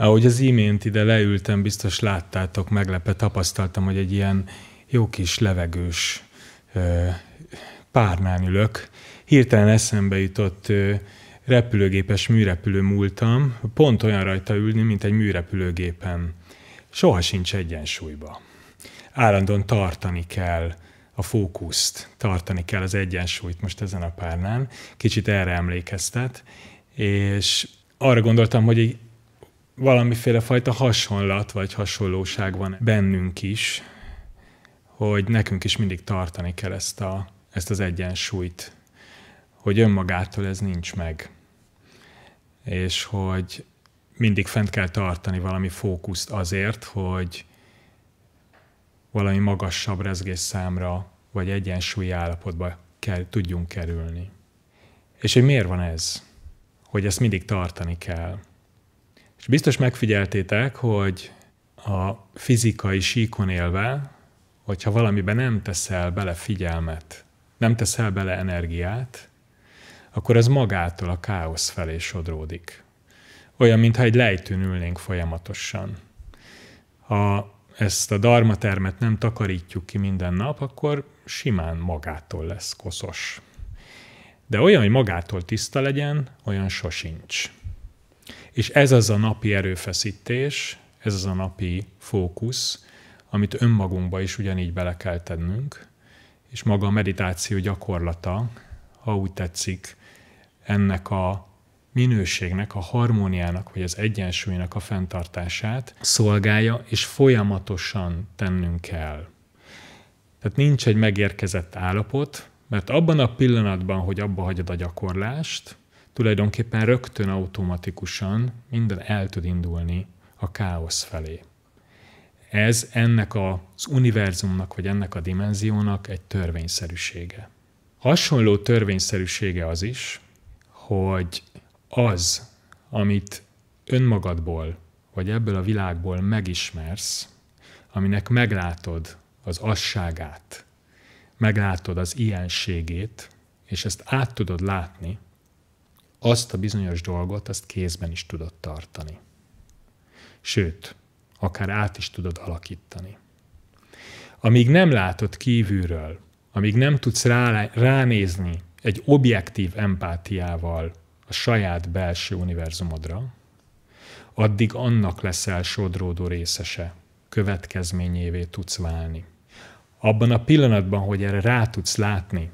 Ahogy az imént ide leültem, biztos láttátok, meglepet, tapasztaltam, hogy egy ilyen jó kis levegős ö, párnán ülök. Hirtelen eszembe jutott ö, repülőgépes műrepülő múltam, pont olyan rajta ülni, mint egy műrepülőgépen. Soha sincs egyensúlyba. Állandóan tartani kell a fókuszt, tartani kell az egyensúlyt most ezen a párnán. Kicsit erre emlékeztet, és arra gondoltam, hogy egy valamiféle fajta hasonlat vagy hasonlóság van bennünk is, hogy nekünk is mindig tartani kell ezt, a, ezt az egyensúlyt, hogy önmagától ez nincs meg, és hogy mindig fent kell tartani valami fókuszt azért, hogy valami magasabb rezgésszámra vagy egyensúlyi állapotba kell, tudjunk kerülni. És hogy miért van ez? Hogy ezt mindig tartani kell. És biztos megfigyeltétek, hogy a fizikai síkon élve, hogyha valamiben nem teszel bele figyelmet, nem teszel bele energiát, akkor az magától a káosz felé sodródik. Olyan, mintha egy lejtőn ülnénk folyamatosan. Ha ezt a darmatermet nem takarítjuk ki minden nap, akkor simán magától lesz koszos. De olyan, hogy magától tiszta legyen, olyan sosincs. És ez az a napi erőfeszítés, ez az a napi fókusz, amit önmagunkba is ugyanígy bele kell tennünk, és maga a meditáció gyakorlata, ha úgy tetszik, ennek a minőségnek, a harmóniának, vagy az egyensúlynak a fenntartását szolgálja, és folyamatosan tennünk kell. Tehát nincs egy megérkezett állapot, mert abban a pillanatban, hogy abba hagyod a gyakorlást, tulajdonképpen rögtön automatikusan minden el tud indulni a káosz felé. Ez ennek az univerzumnak, vagy ennek a dimenziónak egy törvényszerűsége. Hasonló törvényszerűsége az is, hogy az, amit önmagadból, vagy ebből a világból megismersz, aminek meglátod az asságát, meglátod az ilyenségét, és ezt át tudod látni, azt a bizonyos dolgot, azt kézben is tudod tartani. Sőt, akár át is tudod alakítani. Amíg nem látod kívülről, amíg nem tudsz rá, ránézni egy objektív empátiával a saját belső univerzumodra, addig annak leszel sodródó részese, következményévé tudsz válni. Abban a pillanatban, hogy erre rá tudsz látni,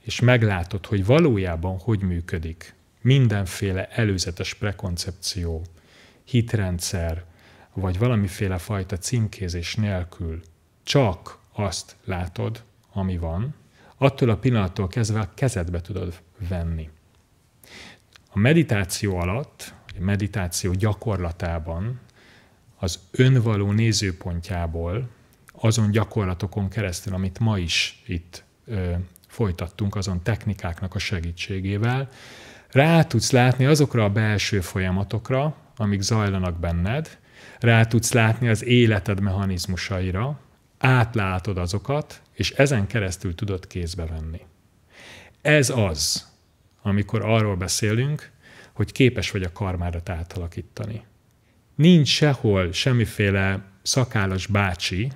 és meglátod, hogy valójában hogy működik, mindenféle előzetes prekoncepció, hitrendszer, vagy valamiféle fajta címkézés nélkül csak azt látod, ami van, attól a pillanattól kezdve a kezedbe tudod venni. A meditáció alatt, a meditáció gyakorlatában az önvaló nézőpontjából, azon gyakorlatokon keresztül, amit ma is itt ö, folytattunk, azon technikáknak a segítségével, rá tudsz látni azokra a belső folyamatokra, amik zajlanak benned, rá tudsz látni az életed mechanizmusaira, átlátod azokat, és ezen keresztül tudod kézbe venni. Ez az, amikor arról beszélünk, hogy képes vagy a karmádat átalakítani. Nincs sehol semmiféle szakállas bácsi,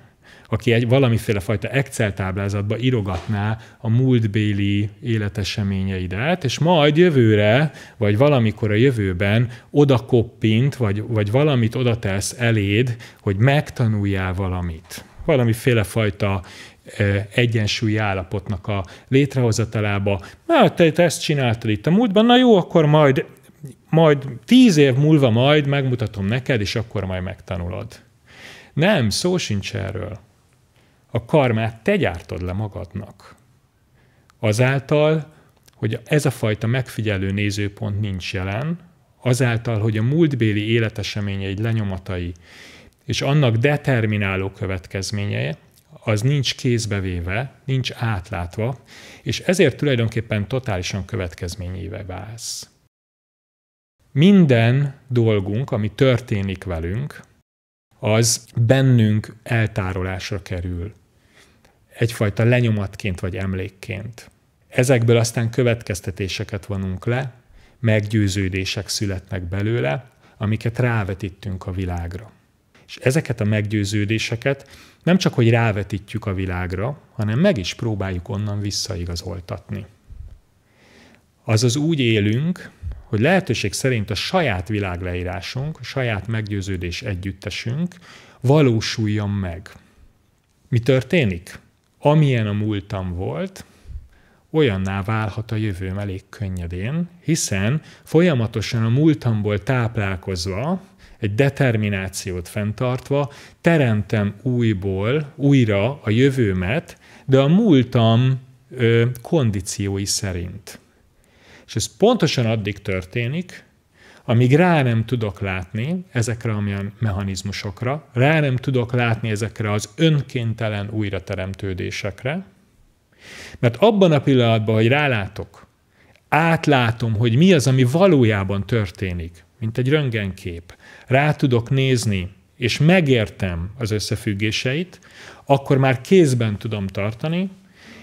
aki egy valamiféle fajta Excel táblázatba irogatná a múltbéli életeseményeidet, és majd jövőre, vagy valamikor a jövőben oda koppint, vagy, vagy valamit oda tesz eléd, hogy megtanuljál valamit. Valamiféle fajta e, egyensúlyi állapotnak a létrehozatalába. Na, te, te ezt csináltad itt a múltban, na jó, akkor majd, majd tíz év múlva majd megmutatom neked, és akkor majd megtanulod. Nem, szó sincs erről a karmát te gyártod le magadnak. Azáltal, hogy ez a fajta megfigyelő nézőpont nincs jelen, azáltal, hogy a múltbéli életeseményei lenyomatai és annak determináló következményei, az nincs kézbevéve, nincs átlátva, és ezért tulajdonképpen totálisan következményévé válsz. Minden dolgunk, ami történik velünk, az bennünk eltárolásra kerül. Egyfajta lenyomatként vagy emlékként. Ezekből aztán következtetéseket vonunk le, meggyőződések születnek belőle, amiket rávetítünk a világra. És ezeket a meggyőződéseket nem csak, hogy rávetítjük a világra, hanem meg is próbáljuk onnan visszaigazoltatni. Azaz úgy élünk, hogy lehetőség szerint a saját világleírásunk, a saját meggyőződés együttesünk valósuljon meg. Mi történik? Amilyen a múltam volt, olyanná válhat a jövőm elég könnyedén, hiszen folyamatosan a múltamból táplálkozva, egy determinációt fenntartva, teremtem újból, újra a jövőmet, de a múltam ö, kondíciói szerint. És ez pontosan addig történik, amíg rá nem tudok látni ezekre a mechanizmusokra, rá nem tudok látni ezekre az önkéntelen újrateremtődésekre, mert abban a pillanatban, hogy rálátok, átlátom, hogy mi az, ami valójában történik, mint egy röntgenkép, rá tudok nézni, és megértem az összefüggéseit, akkor már kézben tudom tartani,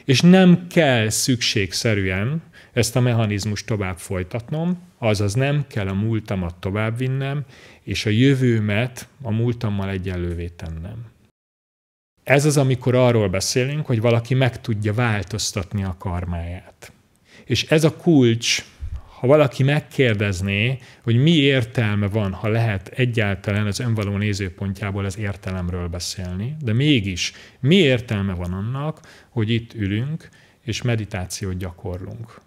és nem kell szükségszerűen ezt a mechanizmust tovább folytatnom, azaz nem kell a múltamat továbbvinnem, és a jövőmet a múltammal egyenlővé tennem. Ez az, amikor arról beszélünk, hogy valaki meg tudja változtatni a karmáját. És ez a kulcs, ha valaki megkérdezné, hogy mi értelme van, ha lehet egyáltalán az önvaló nézőpontjából az értelemről beszélni, de mégis mi értelme van annak, hogy itt ülünk és meditációt gyakorlunk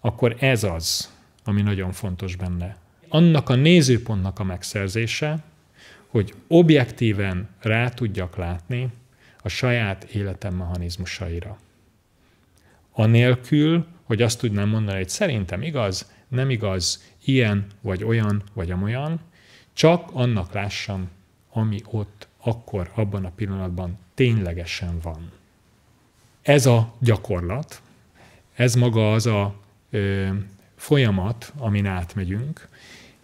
akkor ez az, ami nagyon fontos benne. Annak a nézőpontnak a megszerzése, hogy objektíven rá tudjak látni a saját életem mechanizmusaira. Anélkül, hogy azt tudnám mondani, hogy szerintem igaz, nem igaz, ilyen, vagy olyan, vagy amolyan, csak annak lássam, ami ott, akkor, abban a pillanatban ténylegesen van. Ez a gyakorlat, ez maga az a folyamat, amin átmegyünk,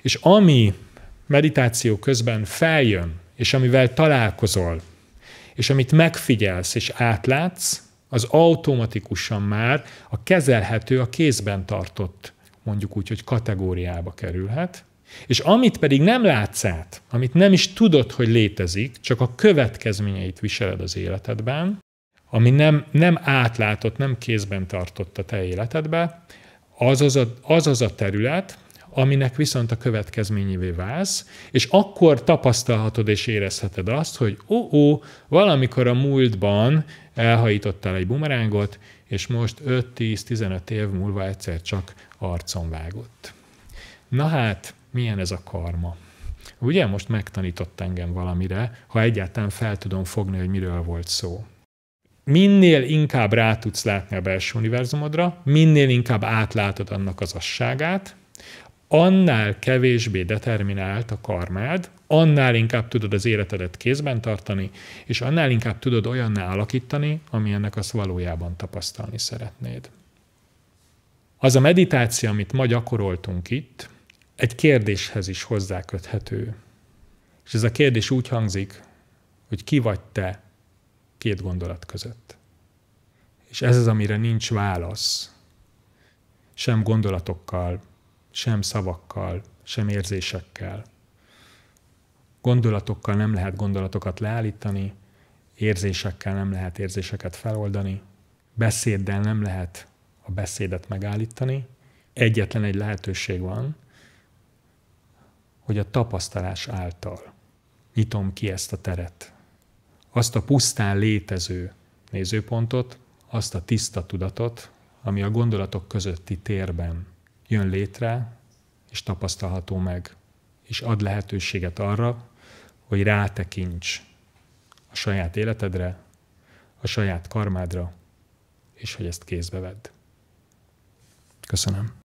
és ami meditáció közben feljön, és amivel találkozol, és amit megfigyelsz és átlátsz, az automatikusan már a kezelhető, a kézben tartott, mondjuk úgy, hogy kategóriába kerülhet, és amit pedig nem látsz át, amit nem is tudod, hogy létezik, csak a következményeit viseled az életedben, ami nem, nem átlátott, nem kézben tartott a te életedbe, az az a, az az a terület, aminek viszont a következményévé válsz, és akkor tapasztalhatod és érezheted azt, hogy ó, ó valamikor a múltban elhajítottál egy bumerángot, és most 5-10-15 év múlva egyszer csak arcon vágott. Na hát, milyen ez a karma? Ugye most megtanított engem valamire, ha egyáltalán fel tudom fogni, hogy miről volt szó minél inkább rá tudsz látni a belső univerzumodra, minél inkább átlátod annak az asságát, annál kevésbé determinált a karmád, annál inkább tudod az életedet kézben tartani, és annál inkább tudod olyanná alakítani, amilyennek azt valójában tapasztalni szeretnéd. Az a meditáció, amit ma gyakoroltunk itt, egy kérdéshez is hozzáköthető. És ez a kérdés úgy hangzik, hogy ki vagy te két gondolat között. És ez az, amire nincs válasz. Sem gondolatokkal, sem szavakkal, sem érzésekkel. Gondolatokkal nem lehet gondolatokat leállítani, érzésekkel nem lehet érzéseket feloldani, beszéddel nem lehet a beszédet megállítani. Egyetlen egy lehetőség van, hogy a tapasztalás által nyitom ki ezt a teret azt a pusztán létező nézőpontot, azt a tiszta tudatot, ami a gondolatok közötti térben jön létre, és tapasztalható meg, és ad lehetőséget arra, hogy rátekints a saját életedre, a saját karmádra, és hogy ezt kézbe vedd. Köszönöm.